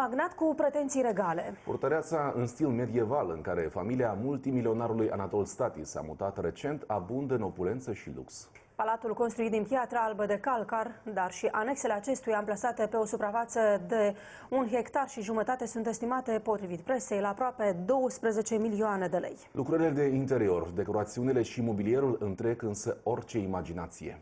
magnat cu pretenții regale. Purtăreața în stil medieval, în care familia multimilionarului Anatol Stati s-a mutat recent, abundă în opulență și lux. Palatul construit din piatra albă de calcar, dar și anexele acestuia amplasate pe o suprafață de un hectar și jumătate sunt estimate, potrivit presei, la aproape 12 milioane de lei. Lucrările de interior, decorațiunile și mobilierul întrec însă orice imaginație.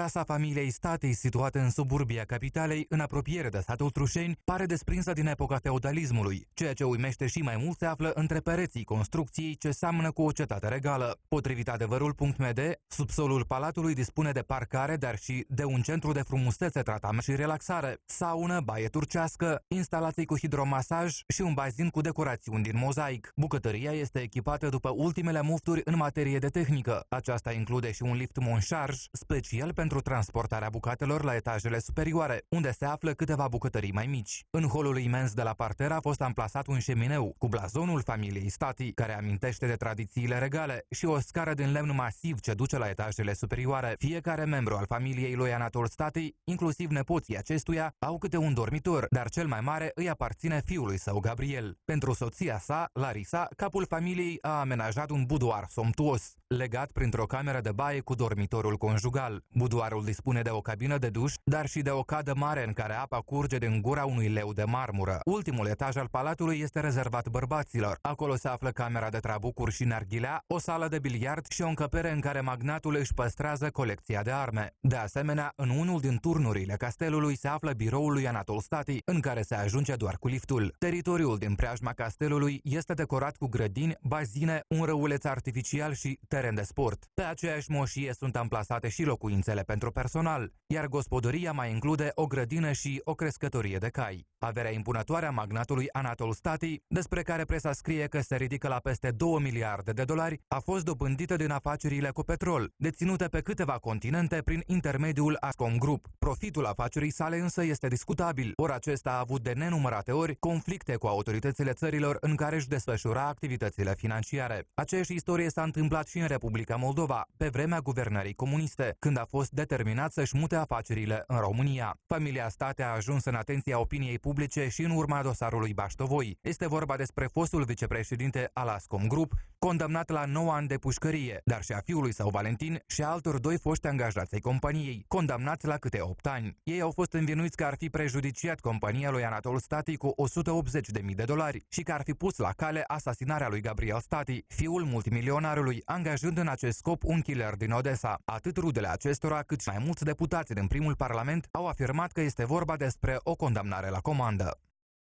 Casa familiei statei, situată în suburbia capitalei, în apropiere de satul Trușeni, pare desprinsă din epoca feudalismului. Ceea ce uimește și mai mult se află între pereții construcției ce seamănă cu o cetate regală. Potrivit adevărul.md, subsolul palatului dispune de parcare, dar și de un centru de frumusețe, tratament și relaxare, saună, baie turcească, instalații cu hidromasaj și un bazin cu decorațiuni din mozaic. Bucătăria este echipată după ultimele mufturi în materie de tehnică. Aceasta include și un lift monșarj special pentru pentru transportarea bucatelor la etajele superioare, unde se află câteva bucătării mai mici. În holul imens de la parter a fost amplasat un șemineu cu blazonul familiei Stati, care amintește de tradițiile regale, și o scară din lemn masiv ce duce la etajele superioare. Fiecare membru al familiei lui Anatol Stati, inclusiv nepoții acestuia, au câte un dormitor, dar cel mai mare îi aparține fiului său Gabriel. Pentru soția sa, Larisa, capul familiei a amenajat un budoar somptuos legat printr-o cameră de baie cu dormitorul conjugal. Budoarul dispune de o cabină de duș, dar și de o cadă mare în care apa curge din gura unui leu de marmură. Ultimul etaj al palatului este rezervat bărbaților. Acolo se află camera de trabucuri și narghilea, o sală de biliard și o încăpere în care magnatul își păstrează colecția de arme. De asemenea, în unul din turnurile castelului se află biroul lui Anatol Stati, în care se ajunge doar cu liftul. Teritoriul din preajma castelului este decorat cu grădini, bazine, un răuleț artificial și teren teren de sport. Pe aceeași moșie sunt amplasate și locuințele pentru personal, iar gospodăria mai include o grădină și o crescătorie de cai. Averea impunătoare a magnatului Anatol Stati, despre care presa scrie că se ridică la peste 2 miliarde de dolari, a fost dobândită din afacerile cu petrol, deținute pe câteva continente prin intermediul Ascom Group. Profitul afacerii sale însă este discutabil, ori acesta a avut de nenumărate ori conflicte cu autoritățile țărilor în care își desfășura activitățile financiare. Aceeași istorie s-a întâmplat și în Republica Moldova, pe vremea guvernării comuniste, când a fost determinat să-și mute afacerile în România. Familia State a ajuns în atenția opiniei publice și în urma dosarului Baștovoi. Este vorba despre fostul vicepreședinte al Ascom Group, condamnat la 9 ani de pușcărie, dar și a fiului său Valentin și a altor doi foști angajați ai companiei, condamnați la câte 8 ani. Ei au fost învinuiți că ar fi prejudiciat compania lui Anatol Stati cu 180.000 de dolari și că ar fi pus la cale asasinarea lui Gabriel Stati, fiul multimilionarului angajat ajut în acest scop un killer din Odessa. Atât rudele acestora, cât și mai mulți deputați din primul parlament au afirmat că este vorba despre o condamnare la comandă.